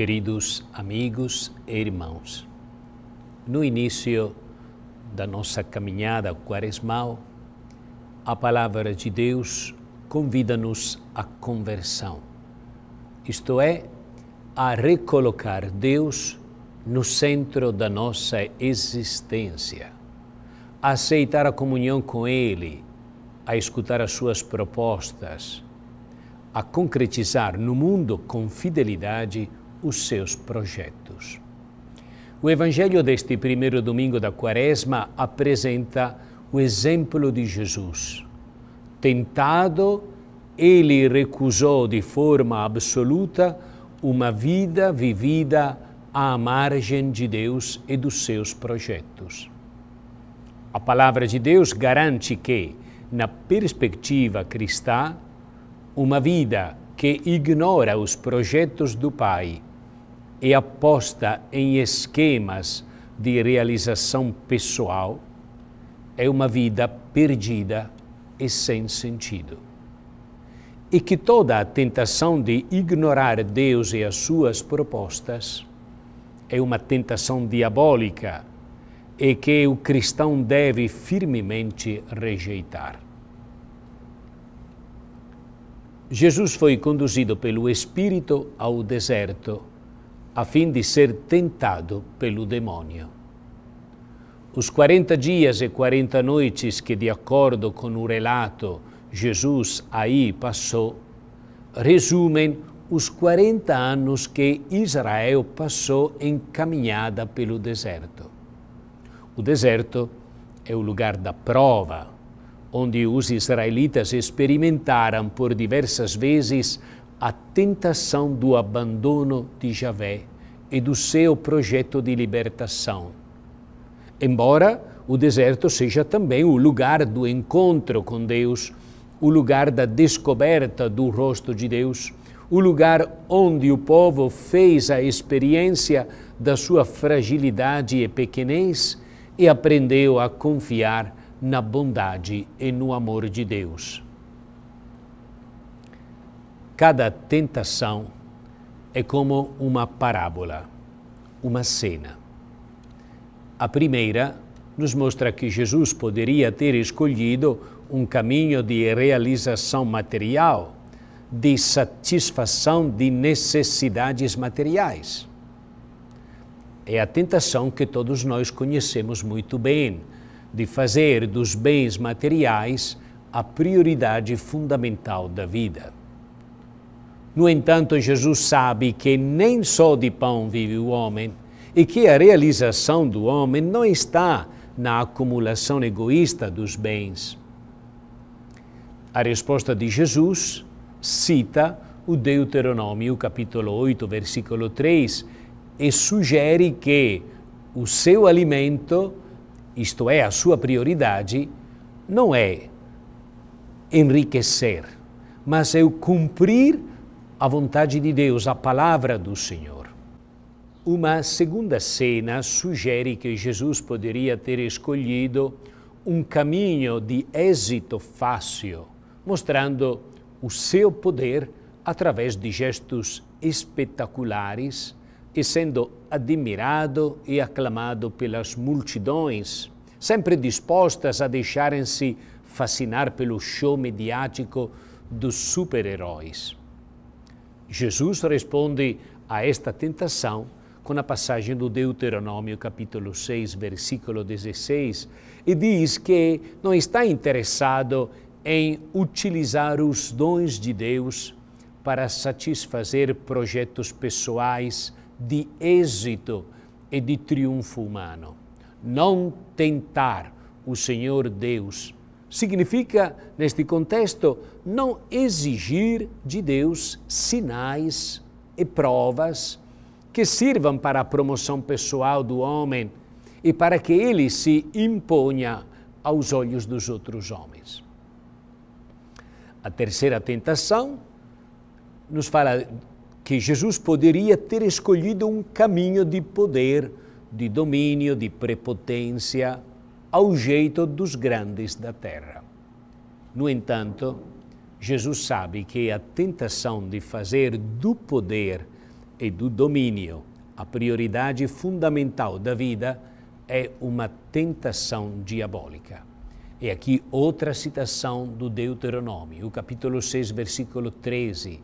Queridos amigos e irmãos, no início da nossa caminhada quaresmal, a palavra de Deus convida-nos à conversão, isto é, a recolocar Deus no centro da nossa existência, a aceitar a comunhão com Ele, a escutar as Suas propostas, a concretizar no mundo com fidelidade os seus projetos. O Evangelho deste primeiro domingo da Quaresma apresenta o exemplo de Jesus. Tentado, ele recusou de forma absoluta uma vida vivida à margem de Deus e dos seus projetos. A palavra de Deus garante que, na perspectiva cristã, uma vida que ignora os projetos do Pai e aposta em esquemas de realização pessoal é uma vida perdida e sem sentido. E que toda a tentação de ignorar Deus e as suas propostas é uma tentação diabólica e que o cristão deve firmemente rejeitar. Jesus foi conduzido pelo Espírito ao deserto a fim de ser tentado pelo demônio. Os 40 dias e 40 noites que, de acordo com o relato, Jesus aí passou, resumem os 40 anos que Israel passou em caminhada pelo deserto. O deserto é o lugar da prova, onde os israelitas experimentaram por diversas vezes a tentação do abandono de Javé e do seu projeto de libertação. Embora o deserto seja também o lugar do encontro com Deus, o lugar da descoberta do rosto de Deus, o lugar onde o povo fez a experiência da sua fragilidade e pequenez e aprendeu a confiar na bondade e no amor de Deus. Cada tentação é como uma parábola, uma cena. A primeira nos mostra que Jesus poderia ter escolhido um caminho de realização material, de satisfação de necessidades materiais. É a tentação que todos nós conhecemos muito bem, de fazer dos bens materiais a prioridade fundamental da vida. No entanto, Jesus sabe que nem só de pão vive o homem e que a realização do homem não está na acumulação egoísta dos bens. A resposta de Jesus cita o Deuteronômio, capítulo 8, versículo 3, e sugere que o seu alimento, isto é, a sua prioridade, não é enriquecer, mas é o cumprir a vontade de Deus, a palavra do Senhor. Uma segunda cena sugere que Jesus poderia ter escolhido um caminho de êxito fácil, mostrando o seu poder através de gestos espetaculares e sendo admirado e aclamado pelas multidões, sempre dispostas a deixarem-se fascinar pelo show mediático dos super-heróis. Jesus responde a esta tentação com a passagem do Deuteronômio, capítulo 6, versículo 16, e diz que não está interessado em utilizar os dons de Deus para satisfazer projetos pessoais de êxito e de triunfo humano. Não tentar o Senhor Deus Significa, neste contexto, não exigir de Deus sinais e provas que sirvam para a promoção pessoal do homem e para que ele se imponha aos olhos dos outros homens. A terceira tentação nos fala que Jesus poderia ter escolhido um caminho de poder, de domínio, de prepotência, ao jeito dos grandes da terra. No entanto, Jesus sabe que a tentação de fazer do poder e do domínio a prioridade fundamental da vida é uma tentação diabólica. E aqui outra citação do Deuteronômio, o capítulo 6, versículo 13.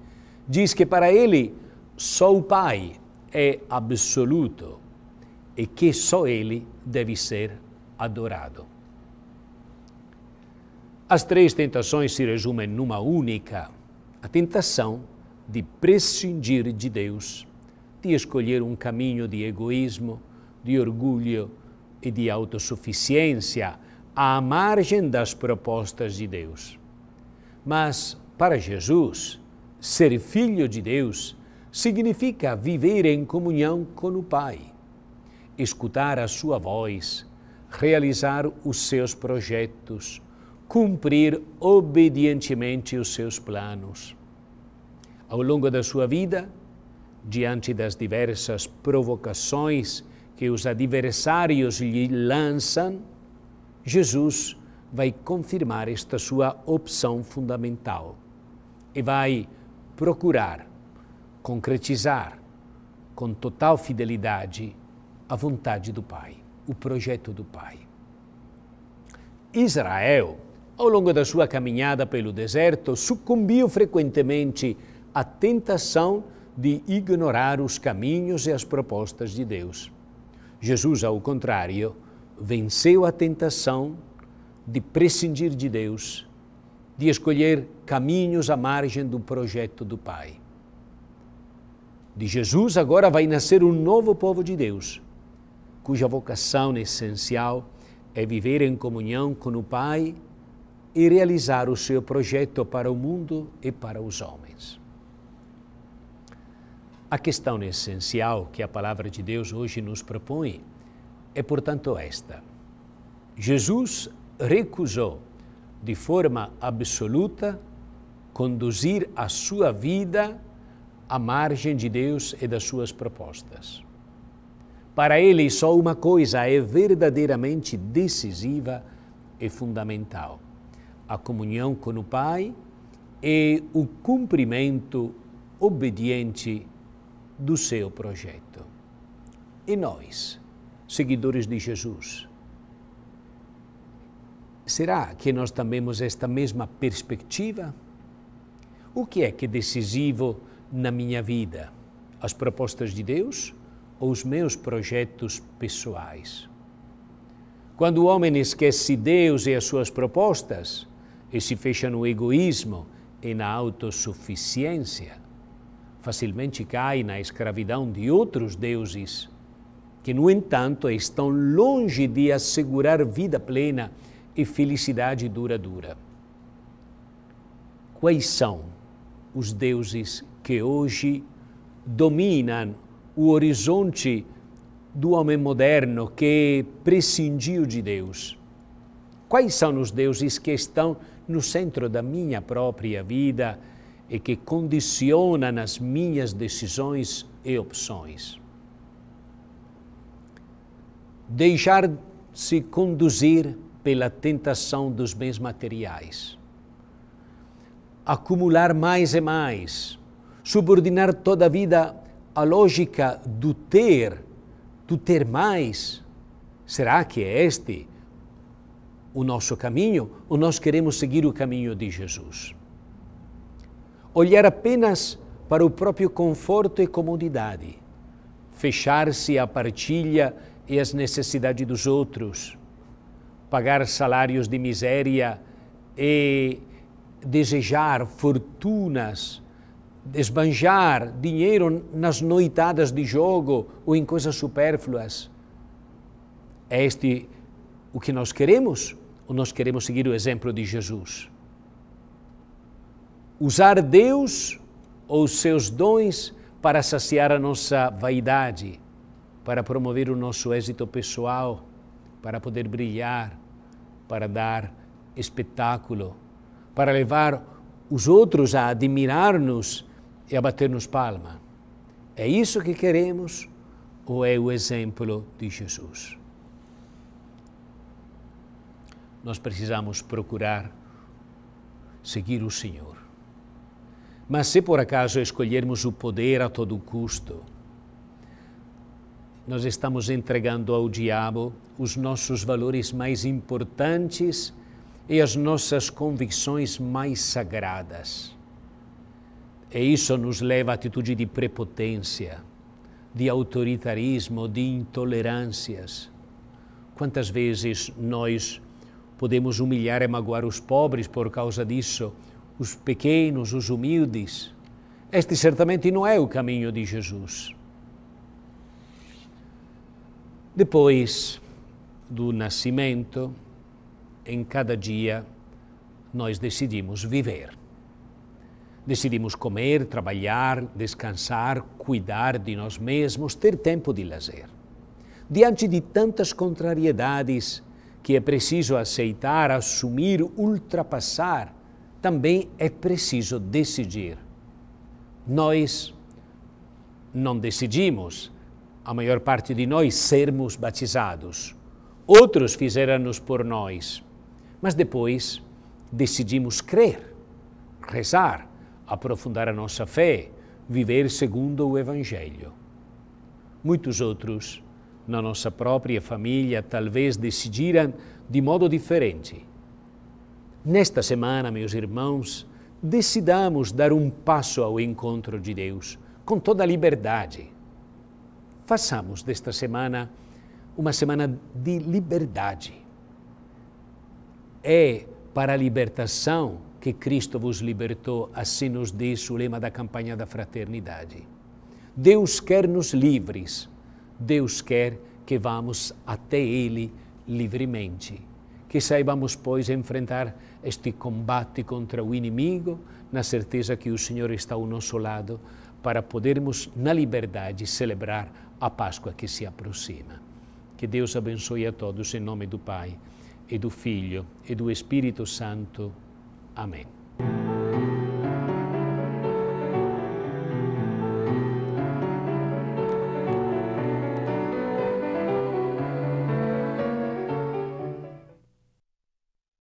Diz que para ele só o Pai é absoluto e que só ele deve ser adorado. As três tentações se resumem numa única: a tentação de prescindir de Deus, de escolher um caminho de egoísmo, de orgulho e de autossuficiência à margem das propostas de Deus. Mas, para Jesus, ser filho de Deus significa viver em comunhão com o Pai, escutar a sua voz, realizar os seus projetos, cumprir obedientemente os seus planos. Ao longo da sua vida, diante das diversas provocações que os adversários lhe lançam, Jesus vai confirmar esta sua opção fundamental e vai procurar concretizar com total fidelidade a vontade do Pai o projeto do Pai. Israel, ao longo da sua caminhada pelo deserto, sucumbiu frequentemente à tentação de ignorar os caminhos e as propostas de Deus. Jesus, ao contrário, venceu a tentação de prescindir de Deus, de escolher caminhos à margem do projeto do Pai. De Jesus agora vai nascer um novo povo de Deus, cuja vocação essencial é viver em comunhão com o Pai e realizar o seu projeto para o mundo e para os homens. A questão essencial que a palavra de Deus hoje nos propõe é, portanto, esta: Jesus recusou, de forma absoluta, conduzir a sua vida à margem de Deus e das suas propostas. Para ele, só uma coisa é verdadeiramente decisiva e fundamental: a comunhão com o Pai e o cumprimento obediente do seu projeto. E nós, seguidores de Jesus, será que nós temos esta mesma perspectiva? O que é que é decisivo na minha vida? As propostas de Deus? os meus projetos pessoais. Quando o homem esquece Deus e as suas propostas e se fecha no egoísmo e na autossuficiência, facilmente cai na escravidão de outros deuses, que, no entanto, estão longe de assegurar vida plena e felicidade duradoura. Quais são os deuses que hoje dominam o horizonte do homem moderno que prescindiu de Deus. Quais são os deuses que estão no centro da minha própria vida e que condicionam as minhas decisões e opções? Deixar-se conduzir pela tentação dos bens materiais. Acumular mais e mais. Subordinar toda a vida a lógica do ter, do ter mais. Será que é este o nosso caminho ou nós queremos seguir o caminho de Jesus? Olhar apenas para o próprio conforto e comodidade, fechar-se à partilha e às necessidades dos outros, pagar salários de miséria e desejar fortunas esbanjar dinheiro nas noitadas de jogo ou em coisas supérfluas. É este o que nós queremos? Ou nós queremos seguir o exemplo de Jesus? Usar Deus ou os seus dons para saciar a nossa vaidade, para promover o nosso êxito pessoal, para poder brilhar, para dar espetáculo, para levar os outros a admirar-nos e a bater-nos palma. É isso que queremos ou é o exemplo de Jesus? Nós precisamos procurar seguir o Senhor. Mas se por acaso escolhermos o poder a todo custo, nós estamos entregando ao diabo os nossos valores mais importantes e as nossas convicções mais sagradas. E isso nos leva a atitude de prepotência, de autoritarismo, de intolerâncias. Quantas vezes nós podemos humilhar e magoar os pobres por causa disso, os pequenos, os humildes? Este certamente não é o caminho de Jesus. Depois do nascimento, em cada dia, nós decidimos viver. Decidimos comer, trabalhar, descansar, cuidar de nós mesmos, ter tempo de lazer. Diante de tantas contrariedades que é preciso aceitar, assumir, ultrapassar, também é preciso decidir. Nós não decidimos, a maior parte de nós, sermos batizados. Outros fizeram-nos por nós, mas depois decidimos crer, rezar, aprofundar a nossa fé, viver segundo o Evangelho. Muitos outros, na nossa própria família, talvez decidiram de modo diferente. Nesta semana, meus irmãos, decidamos dar um passo ao encontro de Deus, com toda a liberdade. Façamos desta semana uma semana de liberdade. É para a libertação que Cristo vos libertou, assim nos diz o lema da campanha da fraternidade. Deus quer nos livres, Deus quer que vamos até Ele livremente, que saibamos, pois, enfrentar este combate contra o inimigo, na certeza que o Senhor está ao nosso lado, para podermos, na liberdade, celebrar a Páscoa que se aproxima. Que Deus abençoe a todos, em nome do Pai, e do Filho, e do Espírito Santo. Amén.